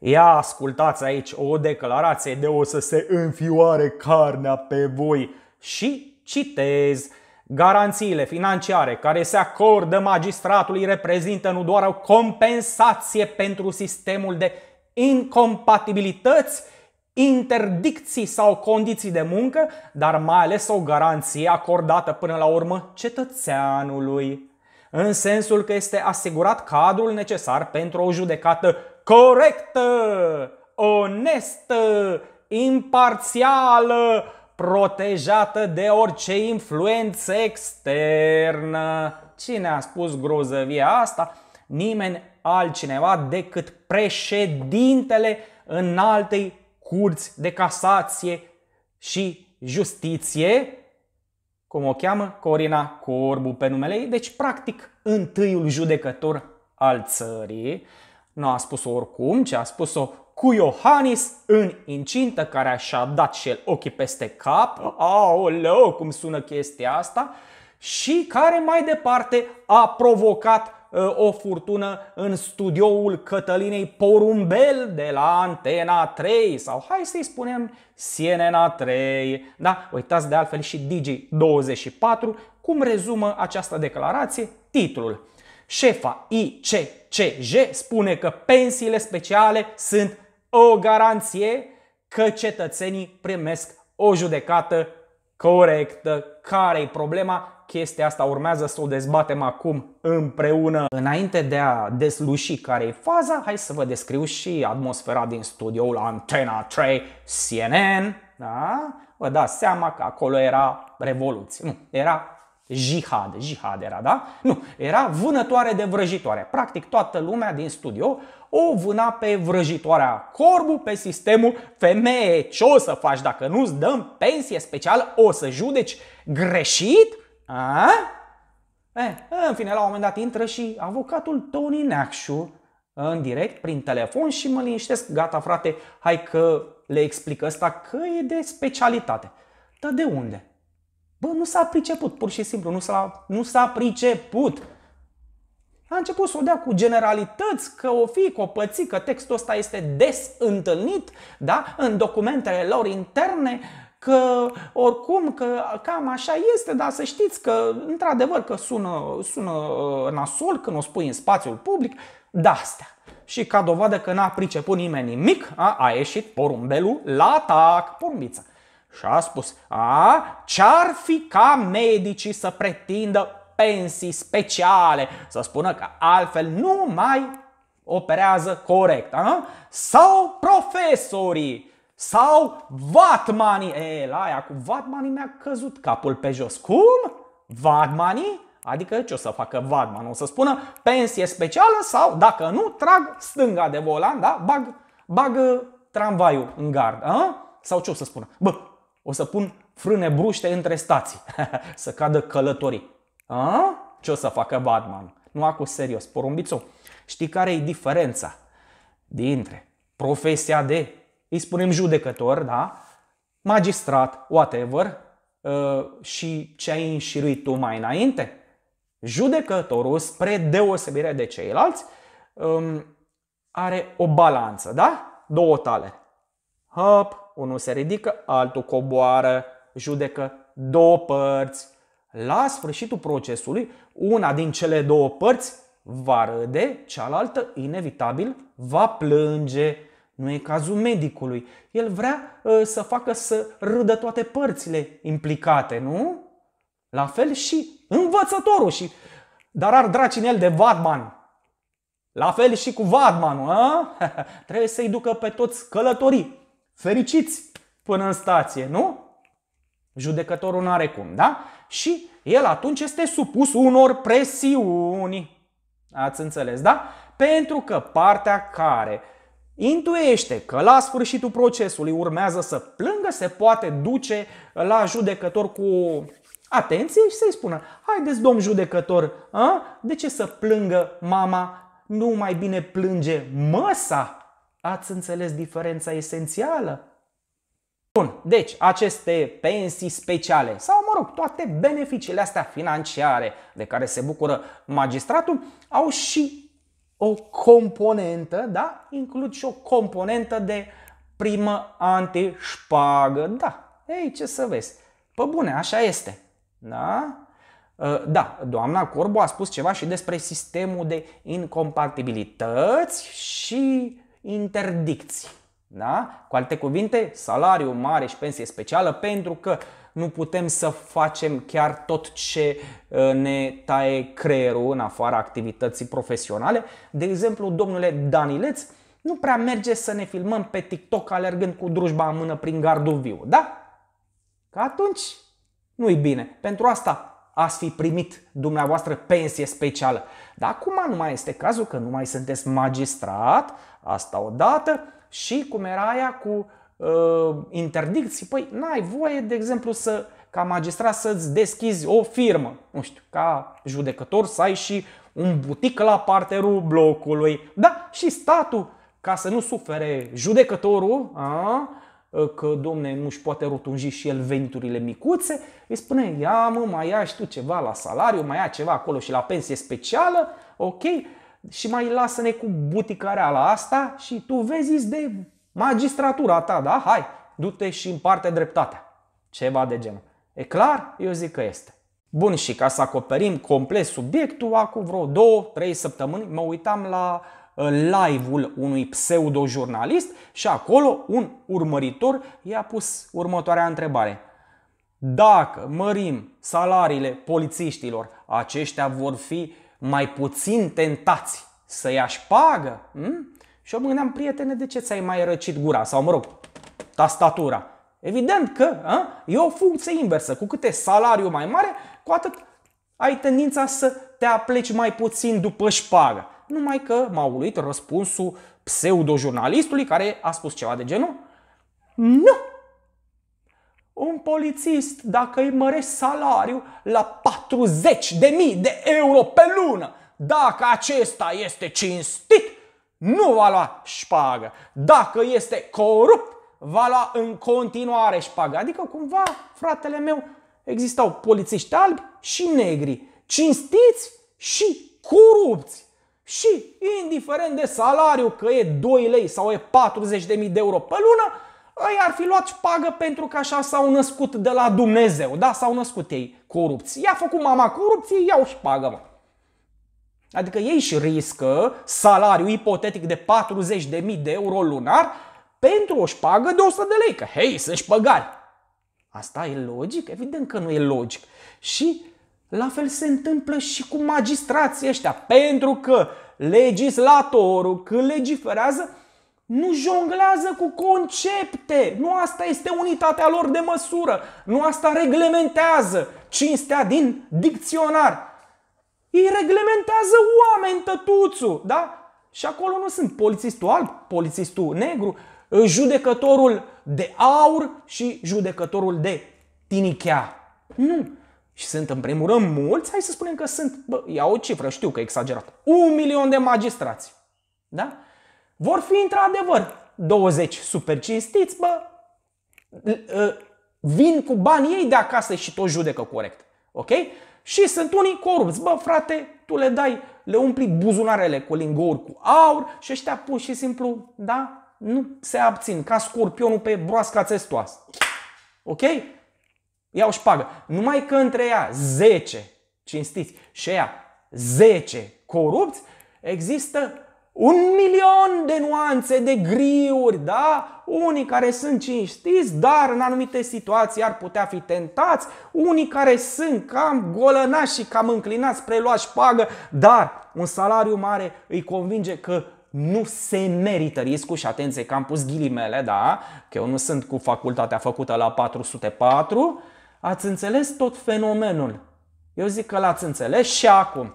Ia ascultați aici o declarație de o să se înfioare carnea pe voi și citez. Garanțiile financiare care se acordă magistratului reprezintă nu doar o compensație pentru sistemul de incompatibilități, interdicții sau condiții de muncă, dar mai ales o garanție acordată până la urmă cetățeanului. În sensul că este asigurat cadrul necesar pentru o judecată corectă, onestă, imparțială, protejată de orice influență externă. Cine a spus grozăvia asta? Nimeni altcineva decât președintele înaltei curți de casație și justiție, cum o cheamă Corina Corbu pe numele ei, deci practic întâiul judecător al țării. Nu a spus-o oricum, ci a spus-o cu Iohannis în incintă, care și-a dat și el ochii peste cap. Aoleu, cum sună chestia asta! Și care mai departe a provocat uh, o furtună în studioul Cătălinei Porumbel de la Antena 3 sau hai să-i spunem Sienena 3. Da, uitați de altfel și Digi24 cum rezumă această declarație titlul Șefa ICCJ spune că pensiile speciale sunt o garanție că cetățenii primesc o judecată corectă. care e problema? Chestia asta urmează să o dezbatem acum împreună. Înainte de a desluși care e faza, hai să vă descriu și atmosfera din studioul Antena 3 CNN. Da? Vă dați seama că acolo era revoluție. Nu, era Jihad, jihad era, da? Nu, era vânătoare de vrăjitoare. Practic toată lumea din studio o vâna pe vrăjitoarea corbu, pe sistemul femeie. Ce o să faci dacă nu-ți dăm pensie specială? O să judeci greșit? A? E, eh, în fine, la un moment dat intră și avocatul Tony Neacșu în direct, prin telefon și mă liniștesc. Gata, frate, hai că le explic asta că e de specialitate. Dar de unde? Bă, nu s-a priceput, pur și simplu, nu s-a, nu s-a priceput. A început să o dea cu generalități, că o fi, că o păți, că textul ăsta este des întâlnit da? în documentele lor interne, că oricum că cam așa este, dar să știți că într-adevăr că sună, sună uh, nasol când o spui în spațiul public, da astea. Și ca dovadă că n-a priceput nimeni nimic, a, a ieșit porumbelul la atac, porumbiță. Și a spus, a, ce-ar fi ca medicii să pretindă pensii speciale, să spună că altfel nu mai operează corect, a? sau profesorii, sau vatmanii, e, la aia cu vatmanii mi-a căzut capul pe jos. Cum? Vatmanii? Adică ce o să facă Vadman? O să spună pensie specială sau, dacă nu, trag stânga de volan, da? Bag, bag uh, tramvaiul în gard. A? Sau ce o să spună? Bă, o să pun frâne bruște între stații, să cadă călătorii. A? Ce o să facă Batman? Nu acu serios, Porumbițo, Știi care e diferența dintre profesia de, îi spunem judecător, da? magistrat, whatever, ă, și ce ai înșiruit tu mai înainte? Judecătorul, spre deosebire de ceilalți, ă, are o balanță, da? Două tale. Hop, unul se ridică, altul coboară, judecă două părți. La sfârșitul procesului, una din cele două părți va râde, cealaltă, inevitabil, va plânge. Nu e cazul medicului. El vrea uh, să facă să râdă toate părțile implicate, nu? La fel și învățătorul și dar ar draci în el de vadman. La fel și cu Batmanul, a? trebuie să-i ducă pe toți călătorii fericiți până în stație, nu? Judecătorul nu are cum, da? Și el atunci este supus unor presiuni. Ați înțeles, da? Pentru că partea care intuiește că la sfârșitul procesului urmează să plângă, se poate duce la judecător cu atenție și să-i spună Haideți, domn judecător, a? de ce să plângă mama? Nu mai bine plânge măsa Ați înțeles diferența esențială? Bun, deci aceste pensii speciale sau, mă rog, toate beneficiile astea financiare de care se bucură magistratul au și o componentă, da? Includ și o componentă de primă antișpagă, da. Ei, ce să vezi? Pă bune, așa este, da? Ă, da, doamna Corbu a spus ceva și despre sistemul de incompatibilități și interdicții. Da? Cu alte cuvinte, salariu mare și pensie specială pentru că nu putem să facem chiar tot ce ă, ne taie creierul în afara activității profesionale. De exemplu, domnule Danileț, nu prea merge să ne filmăm pe TikTok alergând cu drujba în mână prin gardul viu, da? Că atunci nu-i bine. Pentru asta ați fi primit dumneavoastră pensie specială. Dar acum nu mai este cazul că nu mai sunteți magistrat, asta odată, și cum era aia cu uh, interdicții, păi n-ai voie, de exemplu, să ca magistrat să-ți deschizi o firmă, nu știu, ca judecător să ai și un butic la parterul blocului. Da, și statul, ca să nu sufere judecătorul, a, Ă, că domne nu-și poate rotunji și el veniturile micuțe, îi spune ia mă, mai ia și tu ceva la salariu, mai ia ceva acolo și la pensie specială, ok? Și mai lasă-ne cu buticarea la asta și tu vezi de magistratura ta, da? Hai, du-te și împarte dreptatea. Ceva de genul. E clar? Eu zic că este. Bun, și ca să acoperim complet subiectul, acum vreo două, trei săptămâni mă uitam la live-ul unui pseudo-jurnalist și acolo un urmăritor i-a pus următoarea întrebare. Dacă mărim salariile polițiștilor, aceștia vor fi mai puțin tentați să ia pagă? Hmm? Și eu mă gândeam, prietene, de ce ți-ai mai răcit gura? Sau, mă rog, tastatura. Evident că a? e o funcție inversă. Cu câte salariu mai mare, cu atât ai tendința să te apleci mai puțin după șpagă numai că m-a uluit răspunsul pseudojurnalistului care a spus ceva de genul Nu! Un polițist, dacă îi mărești salariul la 40.000 de euro pe lună, dacă acesta este cinstit, nu va lua șpagă. Dacă este corupt, va lua în continuare șpagă. Adică cumva, fratele meu, existau polițiști albi și negri, cinstiți și corupți. Și, indiferent de salariu, că e 2 lei sau e 40.000 de euro pe lună, ei ar fi luat pagă pentru că așa s-au născut de la Dumnezeu, da? S-au născut ei corupți. I-a făcut mama corupție, iau și pagă, mă. Adică ei și riscă salariul ipotetic de 40.000 de euro lunar pentru o șpagă de 100 de lei, că hei, sunt șpăgari. Asta e logic? Evident că nu e logic. Și la fel se întâmplă și cu magistrații ăștia, pentru că legislatorul când legiferează nu jonglează cu concepte. Nu asta este unitatea lor de măsură. Nu asta reglementează cinstea din dicționar. Ei reglementează oameni, tătuțu, da? Și acolo nu sunt polițistul alb, polițistul negru, judecătorul de aur și judecătorul de tinichea. Nu. Și sunt în primul rând mulți, hai să spunem că sunt, bă, ia o cifră, știu că e exagerat, un milion de magistrați. Da? Vor fi într-adevăr 20 super cinstiți, bă, ă, vin cu banii ei de acasă și tot judecă corect. Ok? Și sunt unii corupți. Bă, frate, tu le dai, le umpli buzunarele cu lingouri cu aur și ăștia pur și simplu, da, nu se abțin, ca scorpionul pe broasca țestoasă. Ok? Ia o șpagă. Numai că între ea 10 cinstiți și ea 10 corupți, există un milion de nuanțe, de griuri, da? Unii care sunt cinstiți, dar în anumite situații ar putea fi tentați, unii care sunt cam golănași și cam înclinați spre lua șpagă, dar un salariu mare îi convinge că nu se merită riscul și atenție că am pus ghilimele, da? Că eu nu sunt cu facultatea făcută la 404, ați înțeles tot fenomenul. Eu zic că l-ați înțeles și acum.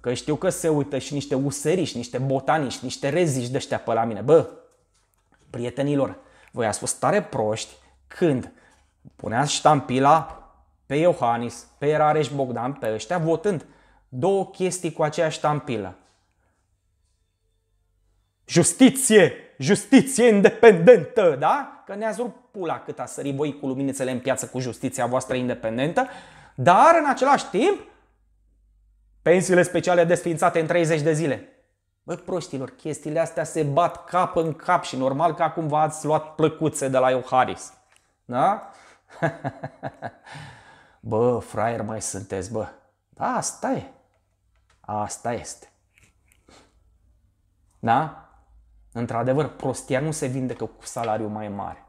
Că știu că se uită și niște useriști, niște botaniști, niște reziști de ăștia pe la mine. Bă, prietenilor, voi ați fost tare proști când puneați ștampila pe Iohannis, pe Rareș Bogdan, pe ăștia, votând două chestii cu aceeași ștampilă. Justiție! Justiție independentă, da? Că ne-ați rupt pula cât a sărit voi cu luminițele în piață cu justiția voastră independentă, dar în același timp pensiile speciale desfințate în 30 de zile. Bă, proștilor, chestiile astea se bat cap în cap și normal că acum v-ați luat plăcuțe de la Iohannis. Da? bă, fraier mai sunteți, bă. Da, asta e. Asta este. Da? Într-adevăr, prostia nu se vindecă cu salariu mai mare.